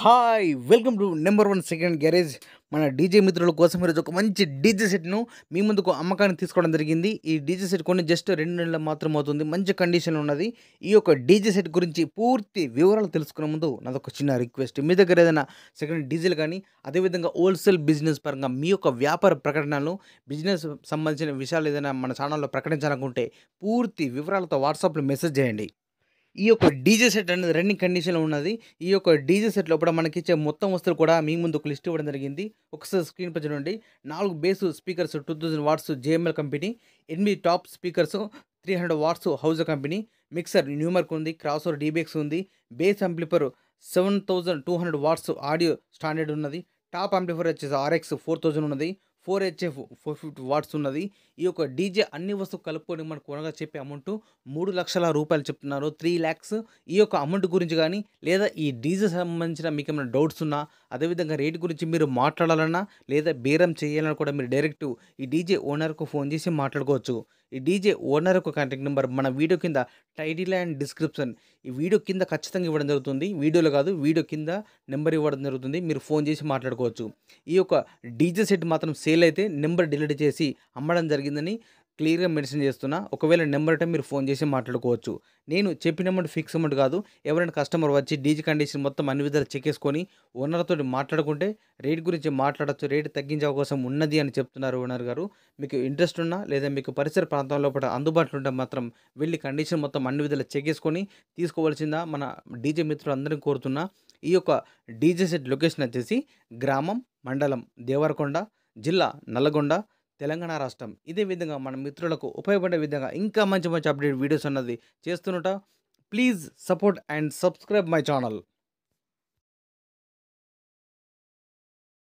hi welcome to number one second garage మన DJ మిత్రుల కోసం ఈరోజు ఒక మంచి డీజే సెట్ను మీ ముందుకు అమ్మకాన్ని తీసుకోవడం జరిగింది ఈ డీజే సెట్ కొన్ని జస్ట్ రెండు నెలలు మాత్రం అవుతుంది మంచి కండిషన్ ఉన్నది ఈ యొక్క డీజే సెట్ గురించి పూర్తి వివరాలు తెలుసుకునే ముందు నాదొక చిన్న రిక్వెస్ట్ మీ దగ్గర ఏదైనా సెకండ్ డీజిల్ కానీ అదేవిధంగా హోల్సేల్ బిజినెస్ పరంగా మీ యొక్క వ్యాపార ప్రకటనలు బిజినెస్ సంబంధించిన విషయాలు ఏదైనా మన ఛానల్లో ప్రకటించాలనుకుంటే పూర్తి వివరాలతో వాట్సాప్లో మెసేజ్ చేయండి ఈ యొక్క డీజే సెట్ అనేది రన్నింగ్ కండిషన్లో ఉన్నది ఈ యొక్క డీజే సెట్ లోపల మనకి ఇచ్చే మొత్తం వస్తువులు కూడా మీ ముందు ఒక లిస్ట్ ఇవ్వడం జరిగింది ఒకసారి స్క్రీన్ పై చూడండి నాలుగు bass speakers two thousand watts JML company ఎనిమిది top speakers three hundred watts house company mixer Numark ఉంది క్రాస్ ఓవర్ డీబెక్స్ ఉంది bass amplifier seven thousand two hundred watts audio standard ఉన్నది టాప్ అంప్లిఫర్ వచ్చేసి RX four thousand ఉన్నది four HF four fifty watts ఉన్నది ఈ యొక్క DJ అన్ని వస్తువు కలుపుకొని మనకు కొనగా చెప్పే అమౌంట్ మూడు లక్షల రూపాయలు చెప్తున్నారు త్రీ ల్యాక్స్ ఈ యొక్క అమౌంట్ గురించి కానీ లేదా ఈ డీజే సంబంధించిన మీకు ఏమైనా డౌట్స్ ఉన్నా అదేవిధంగా రేట్ గురించి మీరు మాట్లాడాలన్నా లేదా బేరం చేయాలన్నా కూడా మీరు డైరెక్ట్ ఈ డీజే ఓనర్కు ఫోన్ చేసి మాట్లాడుకోవచ్చు ఈ డీజే ఓనర్ యొక్క కాంటాక్ట్ నెంబర్ మన వీడియో కింద టైటిల్ అండ్ డిస్క్రిప్షన్ ఈ వీడియో కింద ఖచ్చితంగా ఇవ్వడం జరుగుతుంది వీడియోలో కాదు వీడియో కింద నెంబర్ ఇవ్వడం జరుగుతుంది మీరు ఫోన్ చేసి మాట్లాడుకోవచ్చు ఈ యొక్క డీజే సెట్ మాత్రం సేల్ అయితే నెంబర్ డిలీట్ చేసి అమ్మడం జరిగిందని క్లియర్గా మెన్షన్ చేస్తున్నా ఒకవేళ నెంబర్ అంటే మీరు ఫోన్ చేసి మాట్లాడుకోవచ్చు నేను చెప్పిన అమౌంట్ ఫిక్స్ అమౌంట్ కాదు ఎవరైనా కస్టమర్ వచ్చి డీజీ కండిషన్ మొత్తం అన్ని విధాలు చెక్ చేసుకొని ఓనర్తో మాట్లాడుకుంటే రేట్ గురించి మాట్లాడచ్చు రేట్ తగ్గించే అవకాశం ఉన్నది అని చెప్తున్నారు ఓనర్ గారు మీకు ఇంట్రెస్ట్ ఉన్నా లేదా మీకు పరిసర ప్రాంతంలో కూడా అందుబాటులో ఉంటే మాత్రం వెళ్ళి కండిషన్ మొత్తం అన్ని విధాలు చెక్ చేసుకొని తీసుకోవాల్సిందా మన డీజే మిత్రులందరినీ కోరుతున్నా ఈ యొక్క డీజే సెట్ లొకేషన్ వచ్చేసి గ్రామం మండలం దేవరకొండ జిల్లా నల్లగొండ తెలంగాణ రాష్ట్రం ఇదే విధంగా మన మిత్రులకు ఉపయోగపడే విధంగా ఇంకా మంచి మంచి అప్డేట్ వీడియోస్ అన్నది చేస్తున్నట please support and subscribe my channel